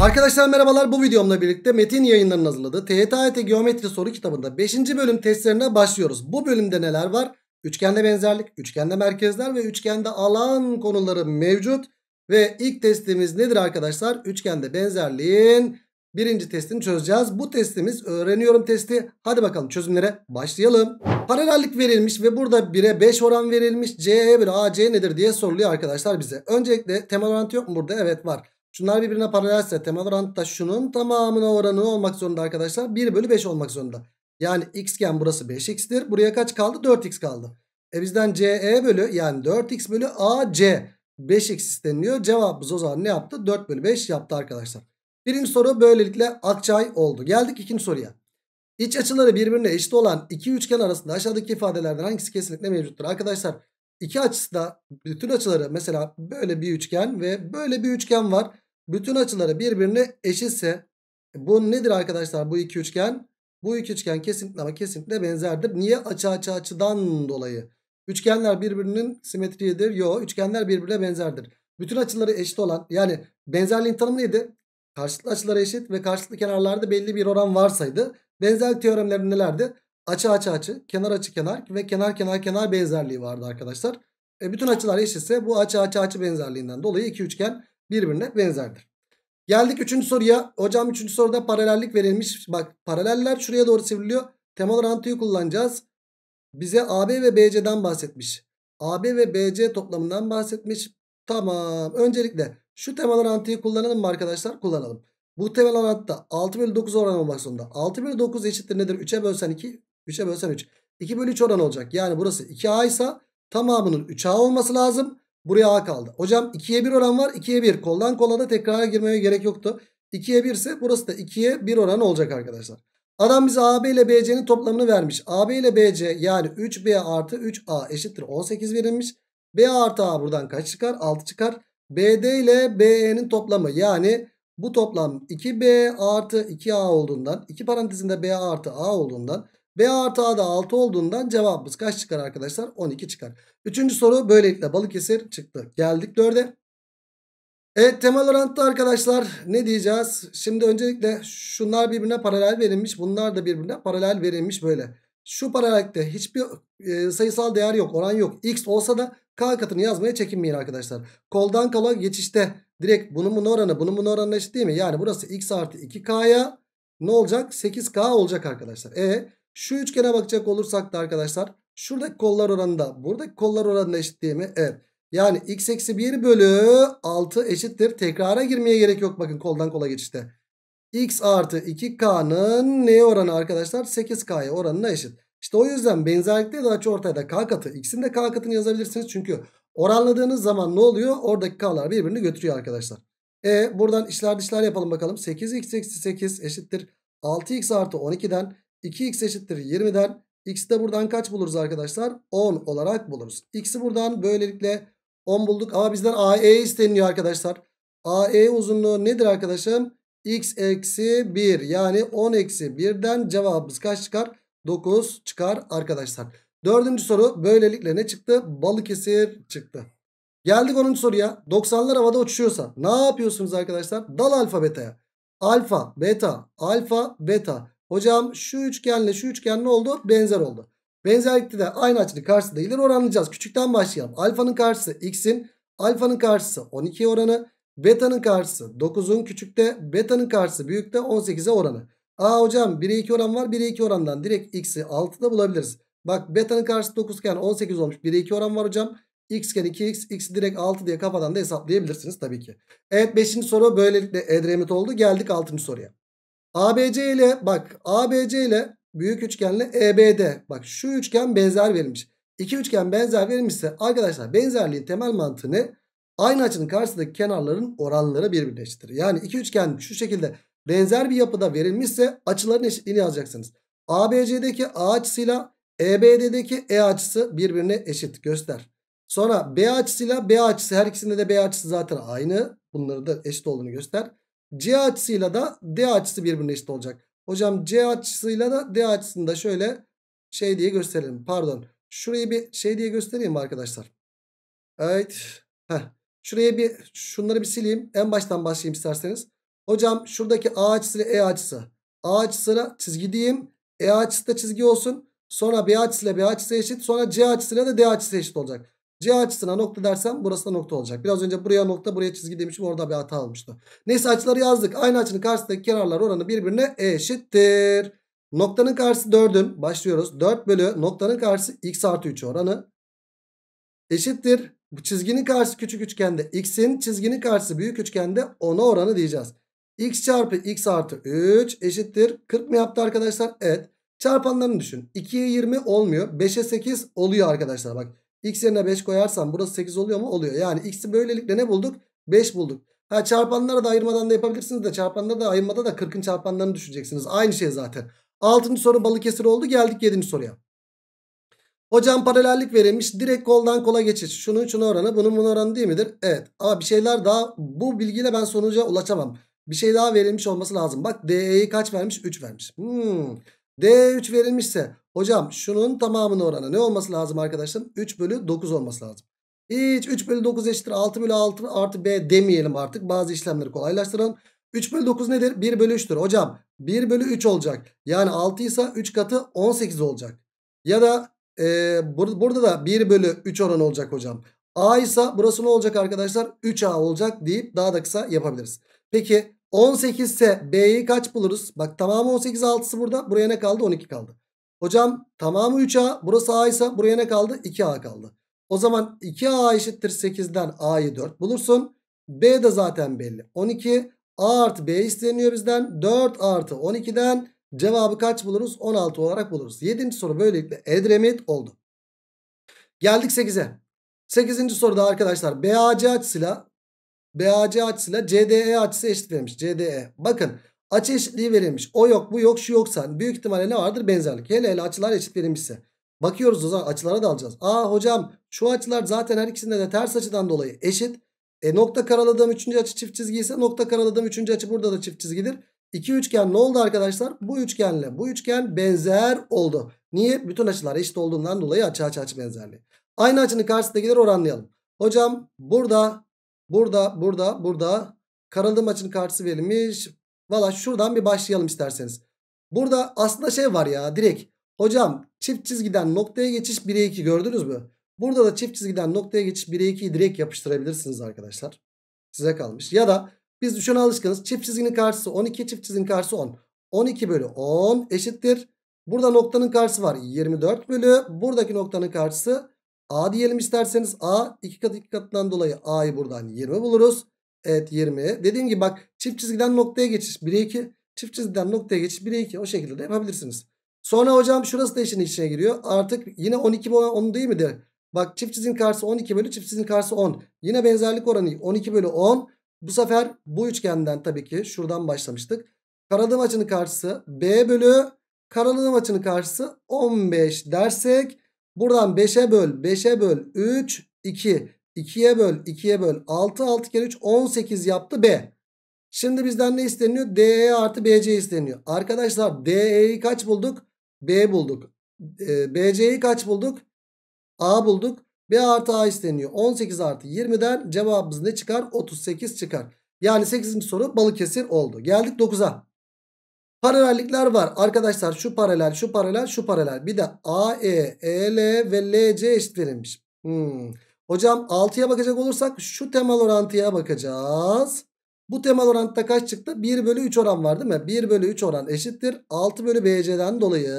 Arkadaşlar merhabalar bu videomla birlikte Metin yayınlarının hazırladığı TYT e Geometri soru kitabında 5. bölüm testlerine başlıyoruz. Bu bölümde neler var? Üçgende benzerlik, üçgende merkezler ve üçgende alan konuları mevcut. Ve ilk testimiz nedir arkadaşlar? Üçgende benzerliğin birinci testini çözeceğiz. Bu testimiz öğreniyorum testi. Hadi bakalım çözümlere başlayalım. Paralellik verilmiş ve burada 1'e 5 oran verilmiş. CE1 AC nedir diye soruluyor arkadaşlar bize. Öncelikle temel orantı yok mu burada? Evet var. Şunlar birbirine paralelse temel oran da şunun tamamına oranı olmak zorunda arkadaşlar. 1 bölü 5 olmak zorunda. Yani x'ken burası 5x'tir. Buraya kaç kaldı? 4x kaldı. E bizden CE bölü yani 4x bölü AC 5x isteniliyor. Cevabımız o zaman ne yaptı? 4 bölü 5 yaptı arkadaşlar. Birinci soru böylelikle Akçay oldu. Geldik ikinci soruya. İç açıları birbirine eşit olan iki üçgen arasında aşağıdaki ifadelerden hangisi kesinlikle mevcuttur? Arkadaşlar iki açısı da bütün açıları mesela böyle bir üçgen ve böyle bir üçgen var. Bütün açıları birbirine eşitse e, bu nedir arkadaşlar bu iki üçgen? Bu iki üçgen kesinlikle ama kesinlikle benzerdir. Niye? Açı açı açıdan dolayı. Üçgenler birbirinin simetriyedir. Yo üçgenler birbirine benzerdir. Bütün açıları eşit olan yani benzerliğin tanımı neydi? Karşılıklı açıları eşit ve karşılıklı kenarlarda belli bir oran varsaydı. Benzerlik teoremleri nelerdi? Açı açı açı, kenar açı kenar ve kenar kenar kenar benzerliği vardı arkadaşlar. E, bütün açılar eşitse bu açı açı açı benzerliğinden dolayı iki üçgen birbirine benzerdir. Geldik üçüncü soruya. Hocam üçüncü soruda paralellik verilmiş. Bak paraleller şuraya doğru sivriliyor. Temel orantıyı kullanacağız. Bize AB ve BC'den bahsetmiş. AB ve BC toplamından bahsetmiş. Tamam. Öncelikle şu temel orantıyı kullanalım mı arkadaşlar? Kullanalım. Bu temel orantıda 6 bölü 9 oranı olmak zorunda. 6 bölü 9 eşittir nedir? 3'e bölsen 2. 3'e bölsen 3. 2 bölü 3 oran olacak. Yani burası 2A ise tamamının 3A olması lazım. Buraya A kaldı. Hocam 2'ye 1 oran var. 2'ye 1. Koldan kola da tekrara girmeye gerek yoktu. 2'ye 1 ise burası da 2'ye 1 oran olacak arkadaşlar. Adam bize AB ile BC'nin toplamını vermiş. AB ile BC yani 3B artı 3A eşittir 18 verilmiş. B artı A buradan kaç çıkar? 6 çıkar. BD ile BE'nin toplamı yani bu toplam 2B artı 2A olduğundan 2 parantezinde B artı A olduğundan B artı A da 6 olduğundan cevabımız kaç çıkar arkadaşlar? 12 çıkar. Üçüncü soru böylelikle Balıkesir çıktı. Geldik 4'e. Evet temel orantıda arkadaşlar ne diyeceğiz? Şimdi öncelikle şunlar birbirine paralel verilmiş. Bunlar da birbirine paralel verilmiş böyle. Şu paralellikte hiçbir e, sayısal değer yok. Oran yok. X olsa da K katını yazmaya çekinmeyin arkadaşlar. Koldan kola geçişte direkt bunun bunun oranı bunun bunun oranına eşit değil mi? Yani burası X artı 2K'ya ne olacak? 8K olacak arkadaşlar. E şu üçgene bakacak olursak da arkadaşlar şuradaki kollar oranı da buradaki kollar oranına eşit değil mi? Evet. Yani x eksi 1 bölü 6 eşittir. Tekrara girmeye gerek yok bakın koldan kola geçişte. x artı 2k'nın neye oranı arkadaşlar? 8k'ya oranına eşit. İşte o yüzden benzerlikte de açı ortaya da k katı. x'in de k katını yazabilirsiniz. Çünkü oranladığınız zaman ne oluyor? Oradaki k'lar birbirini götürüyor arkadaşlar. E buradan işler dişler yapalım bakalım. 8x eksi 8 eşittir. 6x artı 12'den 2x eşittir 20'den. X'i de buradan kaç buluruz arkadaşlar? 10 olarak buluruz. X'i buradan böylelikle 10 bulduk. Ama bizden AE isteniyor arkadaşlar. AE uzunluğu nedir arkadaşım? X eksi 1 yani 10 eksi 1'den cevabımız kaç çıkar? 9 çıkar arkadaşlar. Dördüncü soru böylelikle ne çıktı? Balıkesir çıktı. Geldik 10. soruya. 90'lar havada uçuşuyorsa ne yapıyorsunuz arkadaşlar? Dal alfa beta'ya. Alfa, beta, alfa, beta. Hocam şu üçgenle şu üçgen ne oldu? Benzer oldu. Benzerlikte de aynı açılı karşısı değildir oranlayacağız. Küçükten başlayalım. Alfanın karşısı x'in, alfanın karşısı 12 oranı, beta'nın karşısı 9'un küçükte, beta'nın karşısı büyükte 18'e oranı. Aa hocam 1'e 2 oran var. 1'e 2 orandan direkt x'i 6'da bulabiliriz. Bak beta'nın karşısı 9 iken 18 olmuş. 1'e 2 oran var hocam. x iken 2x, x'i direkt 6 diye kafadan da hesaplayabilirsiniz tabii ki. Evet 5. soru böylelikle edremit oldu. Geldik 6. soruya. ABC ile bak ABC ile büyük üçgenle EBD. Bak şu üçgen benzer verilmiş. İki üçgen benzer verilmişse arkadaşlar benzerliğin temel mantığı ne? Aynı açının karşısındaki kenarların oranları birbirleştirir. Yani iki üçgen şu şekilde benzer bir yapıda verilmişse açıların eşitliğini yazacaksınız. ABC'deki A açısıyla EBD'deki E açısı birbirine eşit göster. Sonra B açısıyla B açısı her ikisinde de B açısı zaten aynı. Bunları da eşit olduğunu göster. C açısıyla da D açısı birbirine eşit olacak. Hocam C açısıyla da D açısını da şöyle şey diye gösterelim. Pardon. Şurayı bir şey diye göstereyim mi arkadaşlar? Evet. Heh. Şuraya bir şunları bir sileyim. En baştan başlayayım isterseniz. Hocam şuradaki A açısı ile E açısı. A açısına çizgi diyeyim. E açısı da çizgi olsun. Sonra B açısıyla B açısı eşit. Sonra C açısıyla da D açısı eşit olacak. C açısına nokta dersem burası da nokta olacak. Biraz önce buraya nokta buraya çizgi demişim orada bir hata olmuştu. Neyse açıları yazdık. Aynı açının karşısındaki kenarlar oranı birbirine eşittir. Noktanın karşısı 4'ün başlıyoruz. 4 bölü noktanın karşısı x artı 3 oranı eşittir. Bu çizginin karşısı küçük üçgende x'in çizginin karşısı büyük üçgende 10'a oranı diyeceğiz. x çarpı x artı 3 eşittir. 40 mı yaptı arkadaşlar? Evet. Çarpanlarını düşün. 2'ye 20 olmuyor. 5'e 8 oluyor arkadaşlar. Bak X yerine 5 koyarsam burası 8 oluyor mu? Oluyor. Yani x'i böylelikle ne bulduk? 5 bulduk. Ha çarpanlara da ayırmadan da yapabilirsiniz de çarpanları da ayırmada da 40'ın çarpanlarını düşüneceksiniz. Aynı şey zaten. 6. soru Balıkesir oldu. Geldik 7. soruya. Hocam paralellik verilmiş. Direkt koldan kola geçiş. Şunun şunu oranı, bunun bunun oranı değil midir? Evet. Ama bir şeyler daha bu bilgiyle ben sonuca ulaşamam. Bir şey daha verilmiş olması lazım. Bak DE'yi kaç vermiş? 3 vermiş. Hmm. D3 verilmişse Hocam şunun tamamının oranı ne olması lazım arkadaşım? 3 bölü 9 olması lazım. Hiç 3 bölü 9 eşittir 6 bölü 6 artı b demeyelim artık. Bazı işlemleri kolaylaştıralım. 3 bölü 9 nedir? 1 bölü 3'tür. Hocam 1 bölü 3 olacak. Yani 6 ise 3 katı 18 olacak. Ya da e, bur burada da 1 bölü 3 oranı olacak hocam. A ise burası ne olacak arkadaşlar? 3A olacak deyip daha da kısa yapabiliriz. Peki 18 ise B'yi kaç buluruz? Bak tamamı 18 6'sı burada. Buraya ne kaldı? 12 kaldı. Hocam tamamı 3A. Burası A ise buraya ne kaldı? 2A kaldı. O zaman 2A eşittir 8'den A'yı 4 bulursun. B de zaten belli. 12 A artı B isteniyor bizden. 4 artı 12'den cevabı kaç buluruz? 16 olarak buluruz. 7. soru böylelikle Edremit oldu. Geldik 8'e. 8. soruda arkadaşlar BAC açısıyla BAC açısıyla CDE açısı eşit verilmiş. CDE. Bakın Açı eşitliği verilmiş. O yok bu yok şu yoksa büyük ihtimalle ne vardır? Benzerlik. Hele hele açılar eşit verilmişse. Bakıyoruz o zaman açılara da alacağız. Aa hocam şu açılar zaten her ikisinde de ters açıdan dolayı eşit. E nokta karaladığım üçüncü açı çift çizgi ise nokta karaladığım üçüncü açı burada da çift çizgidir. İki üçgen ne oldu arkadaşlar? Bu üçgenle bu üçgen benzer oldu. Niye? Bütün açılar eşit olduğundan dolayı açı açı açı benzerliği. Aynı açının karşısındakileri oranlayalım. Hocam burada, burada, burada, burada karaladığım açının karşısı verilmiş. Valla şuradan bir başlayalım isterseniz. Burada aslında şey var ya direkt. Hocam çift çizgiden noktaya geçiş 1'e 2 gördünüz mü? Burada da çift çizgiden noktaya geçiş 1'e 2'yi direkt yapıştırabilirsiniz arkadaşlar. Size kalmış. Ya da biz düşene alışkınız. Çift çizginin karşısı 12, çift çizginin karşısı 10. 12 bölü 10 eşittir. Burada noktanın karşısı var 24 bölü. Buradaki noktanın karşısı A diyelim isterseniz A. 2 kat 2 katından dolayı A'yı buradan 20 buluruz. Evet 20. Dediğim gibi bak çift çizgiden noktaya geçiş 1'e 2. Çift çizgiden noktaya geçiş 1'e 2. O şekilde de yapabilirsiniz. Sonra hocam şurası da işin içine giriyor. Artık yine 12 bölü 10 değil mi de? Bak çift çizginin karşısı 12 bölü çift çizginin karşısı 10. Yine benzerlik oranı 12 bölü 10. Bu sefer bu üçgenden tabii ki şuradan başlamıştık. Karadığım açının karşısı B bölü karalığım açının karşısı 15 dersek buradan 5'e böl 5'e böl 3 2 2'ye böl 2'ye böl 6 6 kere 3 18 yaptı B. Şimdi bizden ne isteniyor? DE artı BC isteniyor. Arkadaşlar DE'yi kaç bulduk? B bulduk. E, BC'yi kaç bulduk? A bulduk. B artı A isteniyor. 18 artı 20'den cevabımız ne çıkar? 38 çıkar. Yani 8. soru Balıkesir oldu. Geldik 9'a. Paralellikler var. Arkadaşlar şu paralel, şu paralel, şu paralel. Bir de AE, EL ve LC eşit verilmiş. Hmm. Hocam 6'ya bakacak olursak şu temel orantıya bakacağız. Bu temel orantıda kaç çıktı? 1 bölü 3 oran var değil mi? 1 bölü 3 oran eşittir. 6 bölü BC'den dolayı.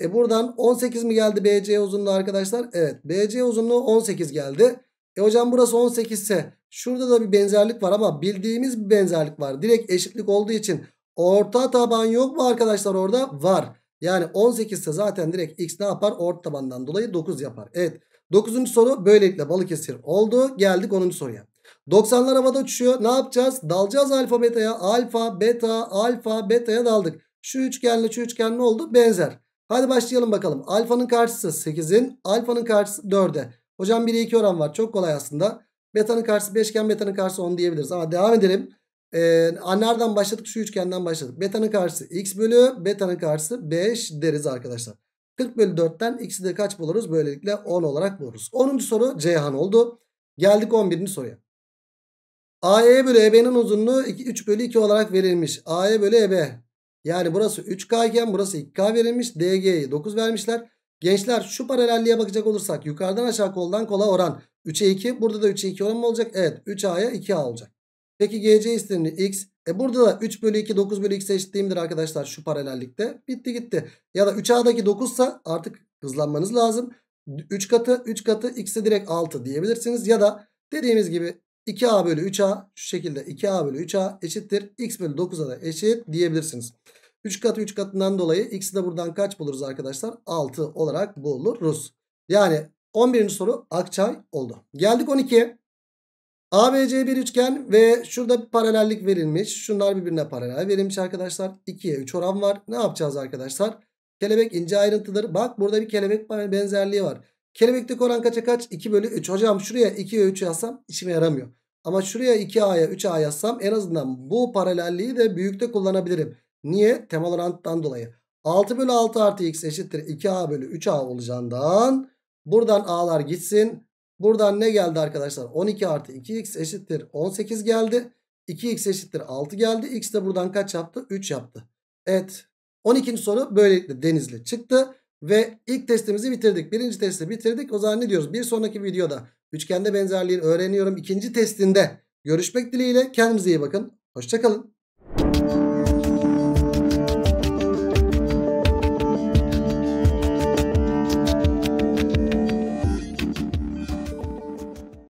E buradan 18 mi geldi BC uzunluğu arkadaşlar? Evet BC uzunluğu 18 geldi. E hocam burası 18 ise şurada da bir benzerlik var ama bildiğimiz bir benzerlik var. Direkt eşitlik olduğu için orta taban yok mu arkadaşlar orada? Var. Yani 18 ise zaten direkt x ne yapar? Orta tabandan dolayı 9 yapar. Evet. 9. soru böylelikle Balıkesir oldu. Geldik 10. soruya. 90'lar havada uçuşuyor. Ne yapacağız? Dalacağız alfa beta'ya. Alfa, beta, alfa, beta'ya daldık. Şu üçgenle şu üçgen ne oldu? Benzer. Hadi başlayalım bakalım. Alfanın karşısı 8'in. Alfanın karşısı 4'e. Hocam 1'e 2 oran var. Çok kolay aslında. Beta'nın karşısı 5 iken beta'nın karşısı 10 diyebiliriz. Ama devam edelim. Ee, nereden başladık? Şu üçgenden başladık. Beta'nın karşısı x bölü. Beta'nın karşısı 5 deriz arkadaşlar. 40 bölü 4'ten x'i de kaç buluruz? Böylelikle 10 olarak buluruz. 10. soru Ceyhan oldu. Geldik 11. soruya. AE bölü EB'nin uzunluğu 2, 3 bölü 2 olarak verilmiş. AE bölü EB. Yani burası 3K iken burası 2K verilmiş. DG'yi 9 vermişler. Gençler şu paralelliğe bakacak olursak yukarıdan aşağı koldan kola oran 3'e 2. Burada da 3'e 2 oran mı olacak? Evet 3A'ya 2A olacak. Peki GC istenini X e burada da 3 bölü 2 9 bölü 2 eşitliğimdir arkadaşlar şu paralellikte. Bitti gitti. Ya da 3a'daki 9 ise artık hızlanmanız lazım. 3 katı 3 katı x'e direkt 6 diyebilirsiniz. Ya da dediğimiz gibi 2a bölü 3a şu şekilde 2a bölü 3a eşittir. x bölü 9'a da eşit diyebilirsiniz. 3 katı 3 katından dolayı x'i de buradan kaç buluruz arkadaşlar? 6 olarak buluruz. Yani 11. soru Akçay oldu. Geldik 12'ye. ABC bir üçgen ve şurada bir paralellik verilmiş. Şunlar birbirine paralel verilmiş arkadaşlar. 2'ye 3 oran var. Ne yapacağız arkadaşlar? Kelebek ince ayrıntıları. Bak burada bir kelebek benzerliği var. Kelebekteki oran kaça kaç? 2 bölü 3. Hocam şuraya 2'ye 3 yazsam işime yaramıyor. Ama şuraya 2A'ya 3A yazsam en azından bu paralelliği de büyükte kullanabilirim. Niye? Temel oranttan dolayı. 6 bölü 6 artı x eşittir 2A bölü 3A olacağından buradan A'lar gitsin. Buradan ne geldi arkadaşlar? 12 artı 2x eşittir 18 geldi. 2x eşittir 6 geldi. X de buradan kaç yaptı? 3 yaptı. Evet. 12. soru böylelikle denizli çıktı. Ve ilk testimizi bitirdik. Birinci testi bitirdik. O zaman ne diyoruz? Bir sonraki videoda üçgende benzerliğini öğreniyorum. İkinci testinde görüşmek dileğiyle. Kendinize iyi bakın. Hoşçakalın.